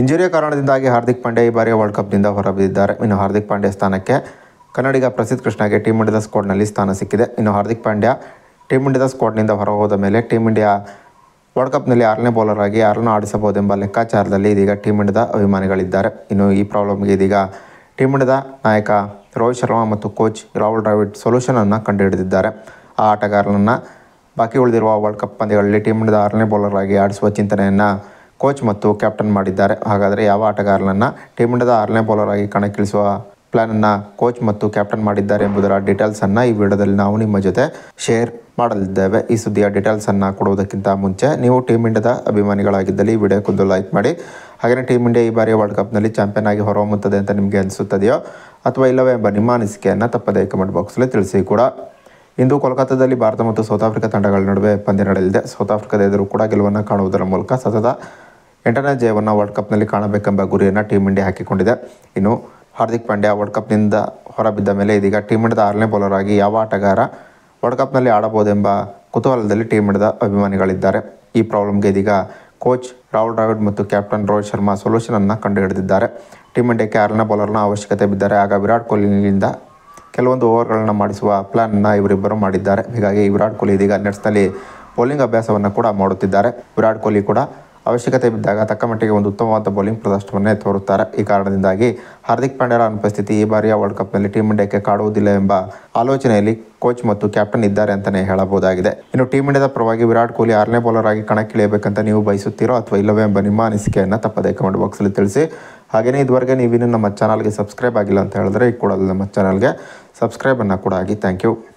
ಇಂಜುರಿಯ ಕಾರಣದಿಂದಾಗಿ ಹಾರ್ದಿಕ್ ಪಾಂಡ್ಯ ಈ ಬಾರಿಯ ವರ್ಲ್ಡ್ ಕಪ್ನಿಂದ ಹೊರಬಿದ್ದಿದ್ದಾರೆ ಇನ್ನು ಹಾರ್ದಿಕ್ ಪಾಂಡ್ಯ ಸ್ಥಾನಕ್ಕೆ ಕನ್ನಡಿಗ ಪ್ರಸಿದ್ಧ ಕೃಷ್ಣಗೆ ಟೀಮ್ ಇಂಡಿಯಾದ ಸ್ಕ್ವಾಡ್ನಲ್ಲಿ ಸ್ಥಾನ ಸಿಕ್ಕಿದೆ ಇನ್ನು ಹಾರ್ದಿಕ್ ಪಾಂಡ್ಯ ಟೀಮ್ ಇಂಡಿಯಾದ ಸ್ಕ್ವಾಡ್ನಿಂದ ಹೊರಹೋದ ಮೇಲೆ ಟೀಮ್ ಇಂಡಿಯಾ ವರ್ಲ್ಡ್ ಕಪ್ನಲ್ಲಿ ಆರನೇ ಬೌಲರ್ ಆಗಿ ಯಾರನ್ನು ಆಡಿಸಬಹುದೆಂಬ ಲೆಕ್ಕಾಚಾರದಲ್ಲಿ ಇದೀಗ ಟೀಮ್ ಇಂಡಿಯಾದ ಅಭಿಮಾನಿಗಳಿದ್ದಾರೆ ಇನ್ನು ಈ ಪ್ರಾಬ್ಲಮ್ಗೆ ಇದೀಗ ಟೀಮ್ ಇಂಡಿಯಾದ ನಾಯಕ ರೋಹಿತ್ ಶರ್ಮಾ ಮತ್ತು ಕೋಚ್ ರಾಹುಲ್ ಡ್ರಾವಿಡ್ ಸೊಲ್ಯೂಷನನ್ನು ಕಂಡುಹಿಡಿದಿದ್ದಾರೆ ಆ ಆಟಗಾರರನ್ನು ಬಾಕಿ ಉಳಿದಿರುವ ವರ್ಲ್ಡ್ ಕಪ್ ಪಂದ್ಯಗಳಲ್ಲಿ ಟೀಮ್ ಇಂಡಿಯಾದ ಆರನೇ ಬೌಲರ್ ಆಗಿ ಆಡಿಸುವ ಚಿಂತನೆಯನ್ನು ಕೋಚ್ ಮತ್ತು ಕ್ಯಾಪ್ಟನ್ ಮಾಡಿದ್ದಾರೆ ಹಾಗಾದರೆ ಯಾವ ಆಟಗಾರನನ್ನು ಟೀಮ್ ಇಂಡಿಯಾದ ಆರನೇ ಬೌಲರ್ ಆಗಿ ಕಣಕ್ಕಿಳಿಸುವ ಪ್ಲಾನನ್ನು ಕೋಚ್ ಮತ್ತು ಕ್ಯಾಪ್ಟನ್ ಮಾಡಿದ್ದಾರೆ ಎಂಬುದರ ಡೀಟೇಲ್ಸನ್ನು ಈ ವಿಡಿಯೋದಲ್ಲಿ ನಾವು ನಿಮ್ಮ ಜೊತೆ ಶೇರ್ ಮಾಡಲಿದ್ದೇವೆ ಈ ಸುದ್ದಿಯ ಡೀಟೇಲ್ಸನ್ನು ಕೊಡುವುದಕ್ಕಿಂತ ಮುಂಚೆ ನೀವು ಟೀಮ್ ಇಂಡಿಯಾದ ಅಭಿಮಾನಿಗಳಾಗಿದ್ದಲ್ಲಿ ಈ ವಿಡಿಯೋಕ್ಕೊಂದು ಲೈಕ್ ಮಾಡಿ ಹಾಗೆಯೇ ಟೀಮ್ ಇಂಡಿಯಾ ಈ ಬಾರಿ ವರ್ಲ್ಡ್ ಕಪ್ನಲ್ಲಿ ಚಾಂಪಿಯನ್ ಆಗಿ ಹೊರಹೊಮ್ಮುತ್ತದೆ ಅಂತ ನಿಮಗೆ ಅನಿಸುತ್ತದೆಯೋ ಅಥವಾ ಇಲ್ಲವೇ ಎಂಬ ನಿಮ್ಮ ಅನಿಸಿಕೆಯನ್ನು ತಪ್ಪದೇ ಕಮೆಂಟ್ ಬಾಕ್ಸಲ್ಲಿ ತಿಳಿಸಿ ಕೂಡ ಇಂದು ಕೋಲ್ಕತ್ತಾದಲ್ಲಿ ಭಾರತ ಮತ್ತು ಸೌತ್ ಆಫ್ರಿಕಾ ತಂಡಗಳ ನಡುವೆ ಪಂದ್ಯ ನಡೆಯಲಿದೆ ಸೌತ್ ಆಫ್ರಿಕಾದ ಎದುರು ಕೂಡ ಗೆಲುವನ್ನು ಕಾಣುವುದರ ಮೂಲಕ ಸತತ ಎಂಟನೇ ಜಯವನ್ನು ವರ್ಲ್ಡ್ ಕಪ್ನಲ್ಲಿ ಕಾಣಬೇಕೆಂಬ ಗುರಿಯನ್ನು ಟೀಮ್ ಇಂಡಿಯಾ ಹಾಕಿಕೊಂಡಿದೆ ಇನ್ನು ಹಾರ್ದಿಕ್ ಪಾಂಡ್ಯ ವರ್ಲ್ಡ್ ಕಪ್ನಿಂದ ಹೊರಬಿದ್ದ ಮೇಲೆ ಇದೀಗ ಟೀಮ್ ಇಂಡಿಯಾದ ಆರನೇ ಬೌಲರ್ ಆಗಿ ಯಾವ ಆಟಗಾರ ವರ್ಲ್ಡ್ ಕಪ್ನಲ್ಲಿ ಆಡಬಹುದೆಂಬ ಕುತೂಹಲದಲ್ಲಿ ಟೀಮ್ ಇಂಡಿಯಾದ ಅಭಿಮಾನಿಗಳಿದ್ದಾರೆ ಈ ಪ್ರಾಬ್ಲಮ್ಗೆ ಇದೀಗ ಕೋಚ್ ರಾಹುಲ್ ಡ್ರಾವಿಡ್ ಮತ್ತು ಕ್ಯಾಪ್ಟನ್ ರೋಹಿತ್ ಶರ್ಮಾ ಸೊಲ್ಯೂಷನ್ ಸೊಲ್ಯೂಷನನ್ನು ಕಂಡುಹಿಡಿದಿದ್ದಾರೆ ಟೀಮ್ ಇಂಡಿಯಾಕ್ಕೆ ಆರನೇ ಬೌಲರ್ನ ಅವಶ್ಯಕತೆ ಬಿದ್ದರೆ ಆಗ ವಿರಾಟ್ ಕೊಹ್ಲಿಯಿಂದ ಕೆಲವೊಂದು ಓವರ್ಗಳನ್ನು ಮಾಡಿಸುವ ಪ್ಲ್ಯಾನನ್ನು ಇವರಿಬ್ಬರು ಮಾಡಿದ್ದಾರೆ ಹೀಗಾಗಿ ವಿರಾಟ್ ಕೊಹ್ಲಿ ಇದೀಗ ನೆಟ್ಸ್ನಲ್ಲಿ ಬೌಲಿಂಗ್ ಅಭ್ಯಾಸವನ್ನು ಕೂಡ ಮಾಡುತ್ತಿದ್ದಾರೆ ವಿರಾಟ್ ಕೊಹ್ಲಿ ಕೂಡ ಅವಶ್ಯಕತೆ ಬಿದ್ದಾಗ ತಕ್ಕ ಮಟ್ಟಿಗೆ ಒಂದು ಉತ್ತಮವಾದ ಬೌಲಿಂಗ್ ಪ್ರದರ್ಶನವನ್ನೇ ತೋರುತ್ತಾರೆ ಈ ಕಾರಣದಿಂದಾಗಿ ಹಾರ್ದಿಕ್ ಪಾಂಡ್ಯರ ಅನುಪಸ್ಥಿತಿ ಈ ಬಾರಿಯ ವರ್ಲ್ಡ್ ಕಪ್ನಲ್ಲಿ ಟೀಮ್ ಇಂಡಿಯಾಕ್ಕೆ ಕಾಡುವುದಿಲ್ಲ ಎಂಬ ಆಲೋಚನೆಯಲ್ಲಿ ಕೋಚ್ ಮತ್ತು ಕ್ಯಾಪ್ಟನ್ ಇದ್ದಾರೆ ಅಂತಲೇ ಹೇಳಬಹುದಾಗಿದೆ ಇನ್ನು ಟೀಮ್ ಇಂಡಿಯಾದ ಪರವಾಗಿ ವಿರಾಟ್ ಕೊಹ್ಲಿ ಆರನೇ ಬೌಲರ್ ಆಗಿ ಕಣಕ್ಕಿಳಿಯಬೇಕಂತ ನೀವು ಬಯಸುತ್ತೀರೋ ಅಥವಾ ಇಲ್ಲವೇ ಎಂಬ ನಿಮ್ಮ ಅನಿಸಿಕೆಯನ್ನು ತಪ್ಪದೇ ಕಮೆಂಟ್ ಬಾಕ್ಸಲ್ಲಿ ತಿಳಿಸಿ ಹಾಗೆಯೇ ಇದುವರೆಗೆ ನೀವಿನ್ನೂ ನಮ್ಮ ಚಾನಲ್ಗೆ ಸಬ್ಸ್ಕ್ರೈಬ್ ಆಗಿಲ್ಲ ಅಂತ ಹೇಳಿದ್ರೆ ಈ ಕೂಡ ನಮ್ಮ ಚಾನಲ್ಗೆ ಸಬ್ಸ್ಕ್ರೈಬನ್ನು ಕೂಡ ಆಗಿ ಥ್ಯಾಂಕ್ ಯು